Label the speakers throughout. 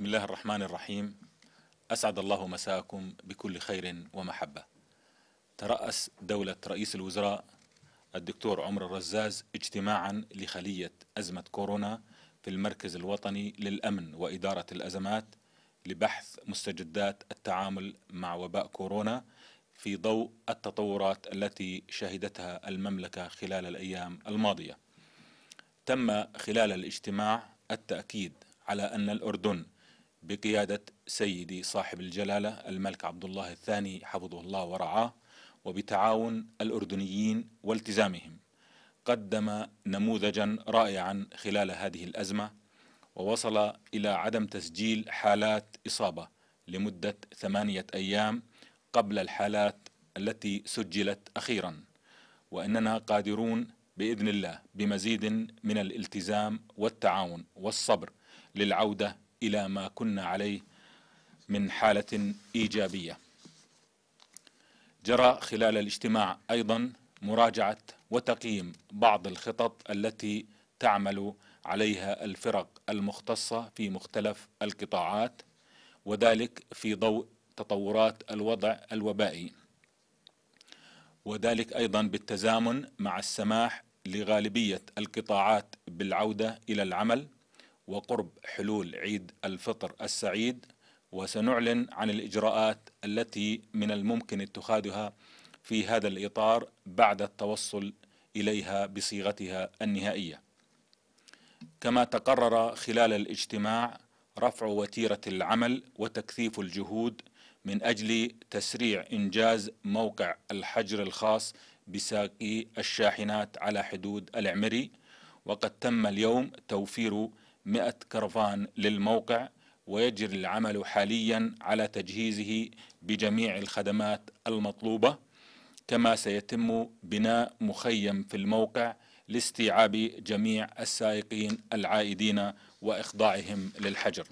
Speaker 1: بسم الله الرحمن الرحيم أسعد الله مساكم بكل خير ومحبة ترأس دولة رئيس الوزراء الدكتور عمر الرزاز اجتماعا لخلية أزمة كورونا في المركز الوطني للأمن وإدارة الأزمات لبحث مستجدات التعامل مع وباء كورونا في ضوء التطورات التي شهدتها المملكة خلال الأيام الماضية تم خلال الاجتماع التأكيد على أن الأردن بقيادة سيدي صاحب الجلالة الملك عبد الله الثاني حفظه الله ورعاه وبتعاون الأردنيين والتزامهم قدم نموذجا رائعا خلال هذه الأزمة ووصل إلى عدم تسجيل حالات إصابة لمدة ثمانية أيام قبل الحالات التي سجلت أخيرا وإننا قادرون بإذن الله بمزيد من الالتزام والتعاون والصبر للعودة إلى ما كنا عليه من حالة إيجابية جرى خلال الاجتماع أيضا مراجعة وتقييم بعض الخطط التي تعمل عليها الفرق المختصة في مختلف القطاعات وذلك في ضوء تطورات الوضع الوبائي وذلك أيضا بالتزامن مع السماح لغالبية القطاعات بالعودة إلى العمل وقرب حلول عيد الفطر السعيد وسنعلن عن الإجراءات التي من الممكن اتخاذها في هذا الإطار بعد التوصل إليها بصيغتها النهائية كما تقرر خلال الاجتماع رفع وتيرة العمل وتكثيف الجهود من أجل تسريع إنجاز موقع الحجر الخاص بساقي الشاحنات على حدود العمري وقد تم اليوم توفير 100 كرفان للموقع ويجري العمل حاليا على تجهيزه بجميع الخدمات المطلوبة كما سيتم بناء مخيم في الموقع لاستيعاب جميع السائقين العائدين وإخضاعهم للحجر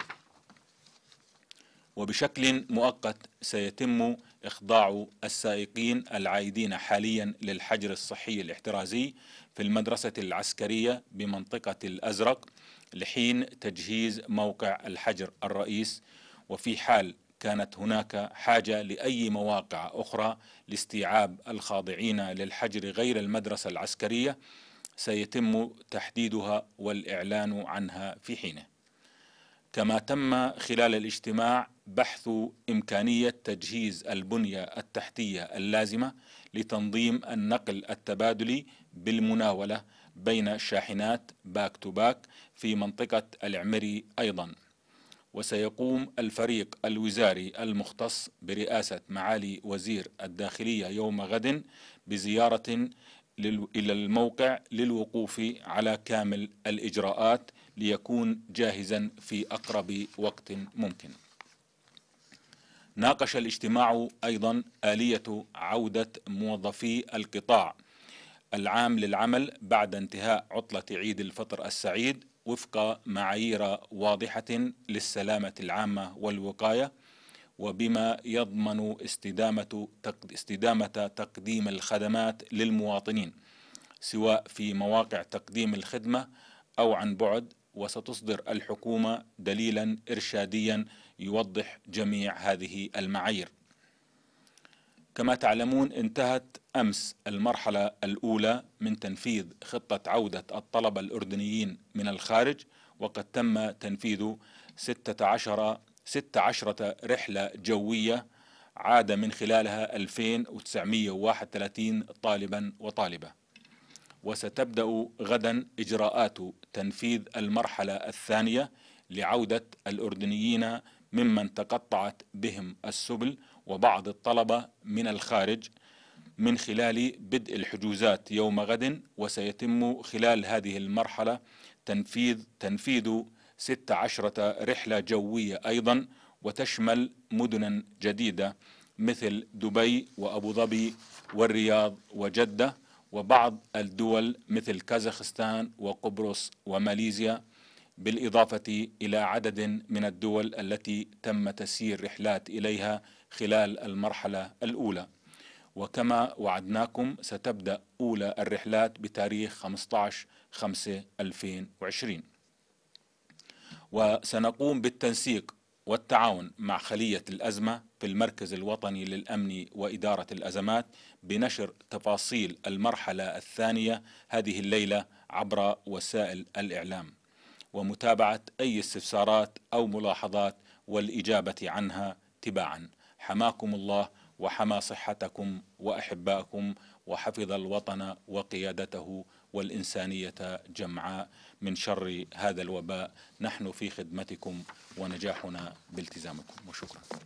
Speaker 1: وبشكل مؤقت سيتم إخضاع السائقين العائدين حاليا للحجر الصحي الاحترازي في المدرسة العسكرية بمنطقة الأزرق لحين تجهيز موقع الحجر الرئيس وفي حال كانت هناك حاجة لأي مواقع أخرى لاستيعاب الخاضعين للحجر غير المدرسة العسكرية سيتم تحديدها والإعلان عنها في حينه كما تم خلال الاجتماع بحث إمكانية تجهيز البنية التحتية اللازمة لتنظيم النقل التبادلي بالمناولة بين الشاحنات باك تو باك في منطقة العمري أيضا وسيقوم الفريق الوزاري المختص برئاسة معالي وزير الداخلية يوم غد بزيارة إلى الموقع للوقوف على كامل الإجراءات ليكون جاهزا في أقرب وقت ممكن ناقش الاجتماع أيضا آلية عودة موظفي القطاع العام للعمل بعد انتهاء عطلة عيد الفطر السعيد وفق معايير واضحة للسلامة العامة والوقاية وبما يضمن استدامة استدامة تقديم الخدمات للمواطنين سواء في مواقع تقديم الخدمة أو عن بعد وستصدر الحكومة دليلا إرشاديا يوضح جميع هذه المعايير كما تعلمون انتهت أمس المرحلة الأولى من تنفيذ خطة عودة الطلبة الأردنيين من الخارج وقد تم تنفيذ 16 16 رحلة جوية عاد من خلالها 2931 طالبا وطالبة وستبدأ غدا إجراءات تنفيذ المرحلة الثانية لعودة الأردنيين ممن تقطعت بهم السبل وبعض الطلبة من الخارج من خلال بدء الحجوزات يوم غد وسيتم خلال هذه المرحلة تنفيذ تنفيذ 16 رحلة جوية أيضا وتشمل مدنا جديدة مثل دبي وأبو ظبي والرياض وجدة وبعض الدول مثل كازاخستان وقبرص وماليزيا بالإضافة إلى عدد من الدول التي تم تسيير رحلات إليها خلال المرحلة الأولى وكما وعدناكم ستبدأ أولى الرحلات بتاريخ 15/5/2020 وسنقوم بالتنسيق والتعاون مع خلية الأزمة في المركز الوطني للأمن وإدارة الأزمات بنشر تفاصيل المرحلة الثانية هذه الليلة عبر وسائل الإعلام ومتابعة أي استفسارات أو ملاحظات والإجابة عنها تباعا حماكم الله وحمى صحتكم وأحباءكم وحفظ الوطن وقيادته والإنسانية جمعاء من شر هذا الوباء نحن في خدمتكم ونجاحنا بالتزامكم وشكرا